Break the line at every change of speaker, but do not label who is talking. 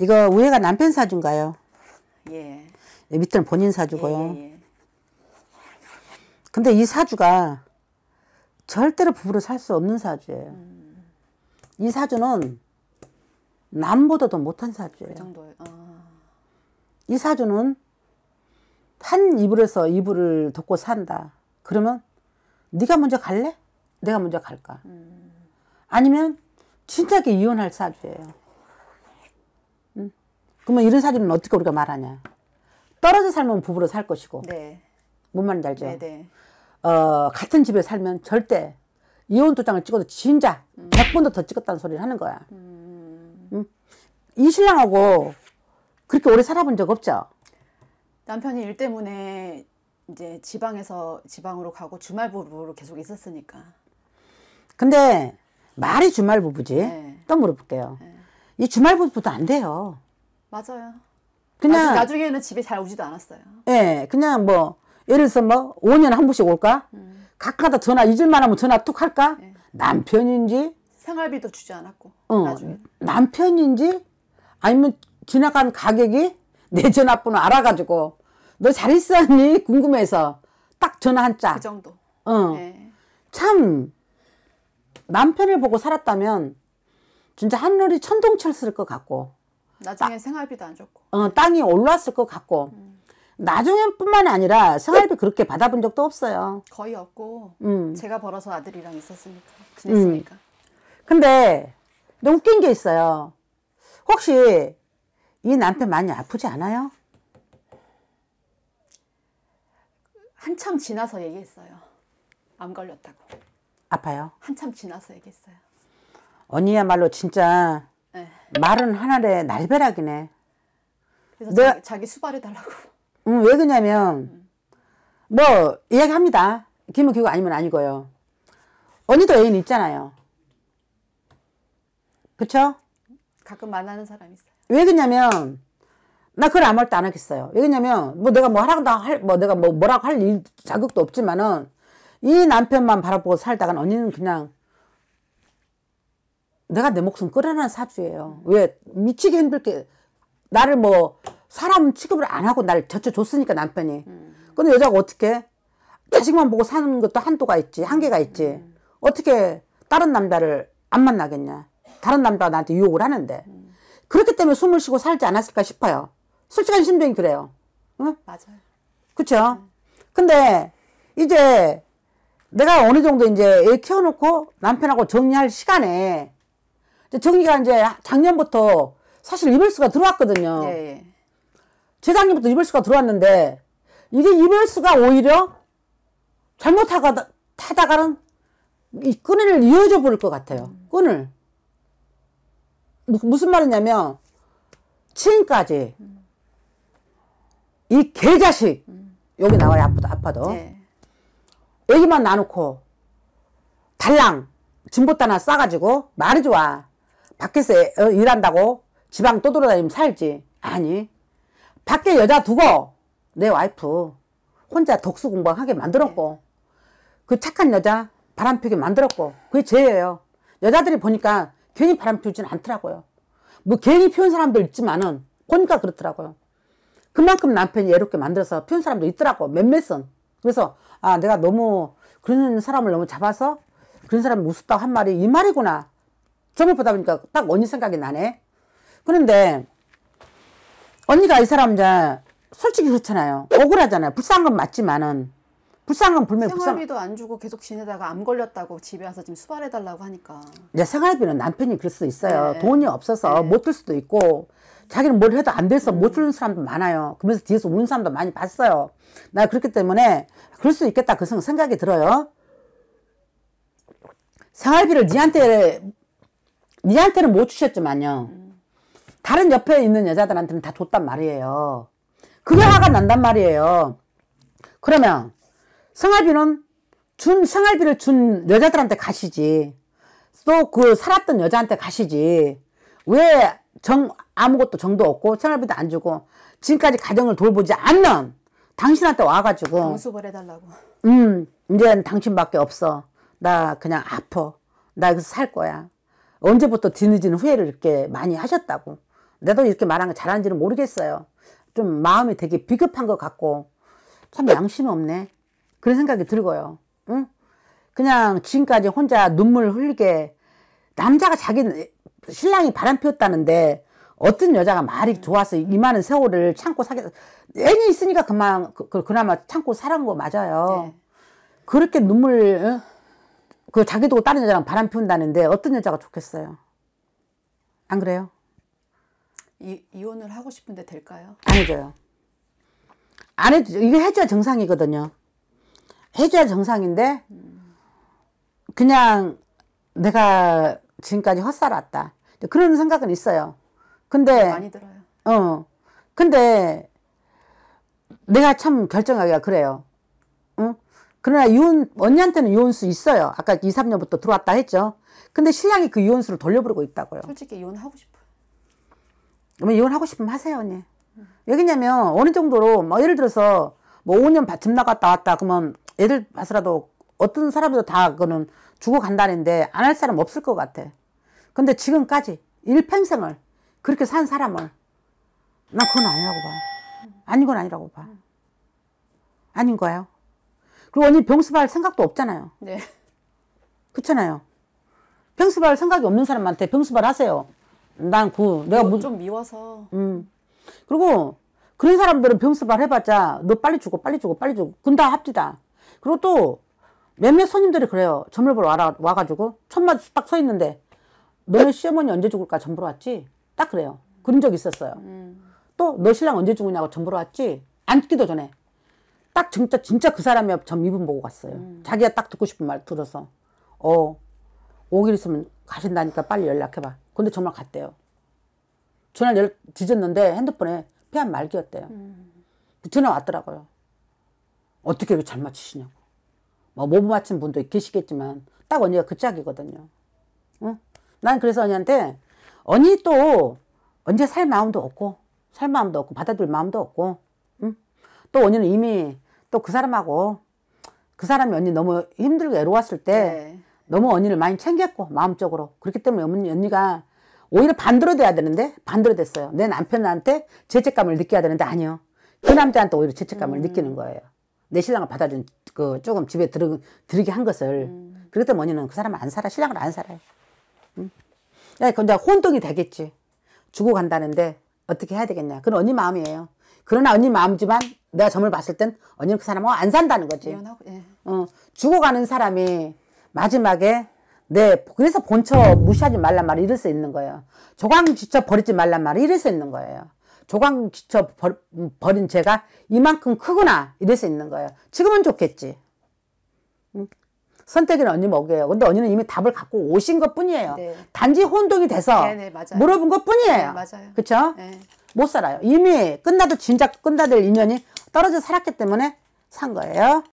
이거 우회가 남편 사준가요? 예. 네, 밑에는 본인 사주고요. 예, 예, 예. 근데 이 사주가 절대로 부부로 살 수 없는 사주예요. 음. 이 사주는 남보다 더 못한 사주예요. 그 아. 이 사주는 한 이불에서 이불을 덮고 산다. 그러면 네가 먼저 갈래? 내가 먼저 갈까? 음. 아니면 진작에 이혼할 사주예요. 그러면 이런 사기은 어떻게 우리가 말하냐? 떨어져 살면 부부로 살 것이고. 네. 뭔 말인지 알죠? 네, 네. 어, 같은 집에 살면 절대 이혼 도장을 찍어도 진짜 음. 100번도 더 찍었다는 소리를 하는 거야. 음. 음. 이 신랑하고 그렇게 오래 살아본 적 없죠?
남편이 일 때문에 이제 지방에서 지방으로 가고 주말 부부로 계속 있었으니까.
근데 말이 주말 부부지. 네. 또 물어볼게요. 네. 이 주말 부부도 안 돼요. 맞아요. 그냥 나중,
에는 집에 잘 오지도 않았어요.
예, 그냥 뭐 예를 들어 뭐 5년에 한 번씩 올까? 음. 가끔가다 전화 잊을만 하면 전화 툭 할까? 예. 남편인지
생활비도 주지 않았고
어, 나중에 남편인지 아니면 지나간 가격이 내 전화번호 알아가지고 너 잘 있었니 궁금해서 딱 전화 한짝그 정도. 어. 예. 참 남편을 보고 살았다면 진짜 한늘이 천둥철 쓸것 같고
나중에 따, 생활비도 안 좋고.
어, 땅이 올랐을 것 같고. 음. 나중에뿐만 아니라 생활비 그렇게 받아본 적도 없어요.
거의 없고 음. 제가 벌어서 아들이랑 있었으니까 음. 지냈으니까.
음. 근데 너무 웃긴 게 있어요. 혹시 이 남편 많이 아프지 않아요?
한참 지나서 얘기했어요. 암 걸렸다고. 아파요? 한참 지나서 얘기했어요.
언니야말로 진짜 말은 하나래 날벼락이네.
그래서 너, 자기, 자기 수발해 달라고.
음, 왜 그러냐면 뭐 이야기합니다. 기면 기고 아니면 아니고요. 언니도 애인 있잖아요. 그쵸?
가끔 만나는 사람 있어요.
왜 그러냐면 나 그걸 아무 말도 안 하겠어요. 왜 그러냐면 뭐 내가 뭐 하라고 할뭐 내가 뭐 뭐라고 할 일 자극도 없지만은 이 남편만 바라보고 살다간 언니는 그냥 내가 내 목숨 끌어낸 사주예요. 왜 미치게 힘들게 나를 뭐 사람 취급을 안 하고 날 젖혀줬으니까 남편이. 음. 근데 여자가 어떻게 자식만 보고 사는 것도 한도가 있지 한계가 있지. 음. 어떻게 다른 남자를 안 만나겠냐. 다른 남자가 나한테 유혹을 하는데. 음. 그렇기 때문에 숨을 쉬고 살지 않았을까 싶어요. 솔직한 심정이 그래요. 응? 맞아요. 그쵸? 음. 근데 이제 내가 어느 정도 이제 애 키워놓고 남편하고 정리할 시간에 이제 정리가 이제 작년부터 사실 이별수가 들어왔거든요. 예, 예. 재작년부터 이별수가 들어왔는데 이게 이별수가 오히려 잘못하다 타다가는 이 끈을 이어져 버릴 것 같아요. 음. 끈을 무슨 말이냐면 지금까지 이 개자식 여기 나와요 아파도 아파도 네. 애기만 놔놓고 달랑 진보따나 싸가지고 말이 좋아 밖에서 어, 일한다고 지방 떠돌아다니면 살지 아니 밖에 여자 두고 내 와이프 혼자 독수 공방하게 만들었고 그 착한 여자 바람 피게 만들었고 그게 죄예요 여자들이 보니까 괜히 바람 피우진 않더라고요 뭐 괜히 피운 사람도 있지만은 보니까 그렇더라고요 그만큼 남편이 외롭게 만들어서 피운 사람도 있더라고 몇몇은 그래서 아 내가 너무 그런 사람을 너무 잡아서 그런 사람 무섭다고한 말이 이 말이구나 점을 보다 보니까 딱 언니 생각이 나네. 그런데 언니가 이 사람 이제 솔직히 그렇잖아요. 억울하잖아요. 불쌍한 건 맞지만은 불쌍한 건 불매 불쌍. 생활비도
안 주고 계속 지내다가 암 걸렸다고 집에 와서 지금 수발해 달라고 하니까.
내 생활비는 남편이 그럴 수도 있어요. 네. 돈이 없어서 네. 못들 수도 있고 자기는 뭘 해도 안 돼서 못 음. 주는 사람도 많아요. 그러면서 뒤에서 우는 사람도 많이 봤어요. 나 그렇기 때문에 그럴 수 있겠다 그 생각이 들어요. 생활비를 니한테 니한테는 못 주셨지만요. 음. 다른 옆에 있는 여자들한테는 다 줬단 말이에요. 그게 화가 난단 말이에요. 그러면 생활비는 준 생활비를 준 여자들한테 가시지. 또 그 살았던 여자한테 가시지. 왜 정 아무것도 정도 없고 생활비도 안 주고 지금까지 가정을 돌보지 않는 당신한테 와가지고
강수벌해달라고.
음, 이제 당신밖에 없어. 나 그냥 아파나 여기서 살 거야. 언제부터 뒤늦은 후회를 이렇게 많이 하셨다고. 내도 이렇게 말한 거 잘한지는 모르겠어요. 좀 마음이 되게 비급한 것 같고 참 양심 없네. 그런 생각이 들고요. 응? 그냥 지금까지 혼자 눈물 흘리게 남자가 자기 신랑이 바람 피웠다는데 어떤 여자가 말이 좋아서 이만한 세월을 참고 사겠 애니 있으니까 그만 그, 그 그나마 참고 살은 거 맞아요. 네. 그렇게 눈물 응? 그 자기 도 다른 여자랑 바람 피운다는데 어떤 여자가 좋겠어요? 안 그래요?
이, 이혼을 하고 싶은데 될까요?
안 해줘요. 안 해줘. 이게 해줘야 정상이거든요. 해줘야 정상인데 그냥 내가 지금까지 헛살았다. 그런 생각은 있어요. 근데 아, 많이 들어요. 어. 근데 내가 참 결정하기가 그래요. 응? 그러나 유언, 언니한테는 유언수 있어요. 아까 2, 3년부터 들어왔다 했죠. 근데 신랑이 그 유언수를 돌려버리고 있다고요.
솔직히 유언하고 싶어요.
그러 유언하고 싶으면 하세요, 언니. 음. 왜냐면 어느 정도로 뭐 예를 들어서 뭐 5년 받침 나갔다 왔다 그러면 애들 봐서라도 어떤 사람도 다 그거는 주고 간다는데 안 할 사람 없을 것 같아. 근데 지금까지 일평생을 그렇게 산 사람을 난 그건 아니라고 봐. 아닌 건 아니라고 봐. 아닌 거예요. 그리고 언니 병수발 생각도 없잖아요. 네. 그렇잖아요. 병수발 생각이 없는 사람한테 병수발 하세요. 난 그, 내가 뭐. 좀
미워서.
음. 그리고 그런 사람들은 병수발 해봤자 너 빨리 주고 빨리 주고 빨리 주고. 근다 합디다. 그리고 또 몇몇 손님들이 그래요. 점을 보러 와라, 와가지고 천만 딱서 있는데 너는 시어머니 언제 죽을까 점 보러 왔지? 딱 그래요. 그런 적 있었어요. 음. 또너 신랑 언제 죽으냐고점 보러 왔지? 앉기도 전에. 딱 진짜 진짜 그 사람이 앞 전미분 보고 갔어요. 음. 자기가 딱 듣고 싶은 말 들어서 어오일 있으면 가신다니까 빨리 연락해봐. 근데 정말 갔대요. 전화 를 뒤졌는데 핸드폰에 피한 말기였대요. 음. 전화 왔더라고요. 어떻게 이렇게 잘 맞히시냐고. 뭐못 뭐 맞힌 분도 계시겠지만 딱 언니가 그 짝이거든요. 응? 난 그래서 언니한테 언니 또 언제 살 마음도 없고 살 마음도 없고 받아줄 마음도 없고 응? 또 언니는 이미 또그 사람하고 그 사람이 언니 너무 힘들고 외로웠을때 네. 너무 언니를 많이 챙겼고 마음적으로 그렇기 때문에 언니, 언니가 오히려 반대로 돼야 되는데 반대로 됐어요. 내 남편한테 죄책감을 느껴야 되는데 아니요. 그 남자한테 오히려 죄책감을 음. 느끼는 거예요. 내 신랑을 받아준 그 조금 집에 들어, 들이게 한 것을 음. 그렇기 때문에 언니는 그 사람 을안 살아 신랑을 안 살아요. 응? 음. 야, 근데 혼동이 되겠지. 죽어 간다는데 어떻게 해야 되겠냐. 그건 언니 마음이에요. 그러나 언니 마음이지만 내가 점을 봤을 땐 언니는 그 사람하고 안 산다는 거지. 미안하고, 예. 어, 죽어가는 사람이 마지막에 네, 그래서 본처 무시하지 말란 말이 이럴 수 있는 거예요. 조광지처 버리지 말란 말이 이럴 수 있는 거예요. 조광지처 버, 린 죄가 이만큼 크구나 이럴 수 있는 거예요. 지금은 좋겠지. 응? 선택은 언니 먹이에요. 근데 언니는 이미 답을 갖고 오신 것 뿐이에요. 네. 단지 혼동이 돼서 네, 네, 물어본 것 뿐이에요. 네, 그쵸죠못 네. 살아요. 이미 끝나도 진작 끝나될 인연이 떨어져 살았기 때문에 산 거예요.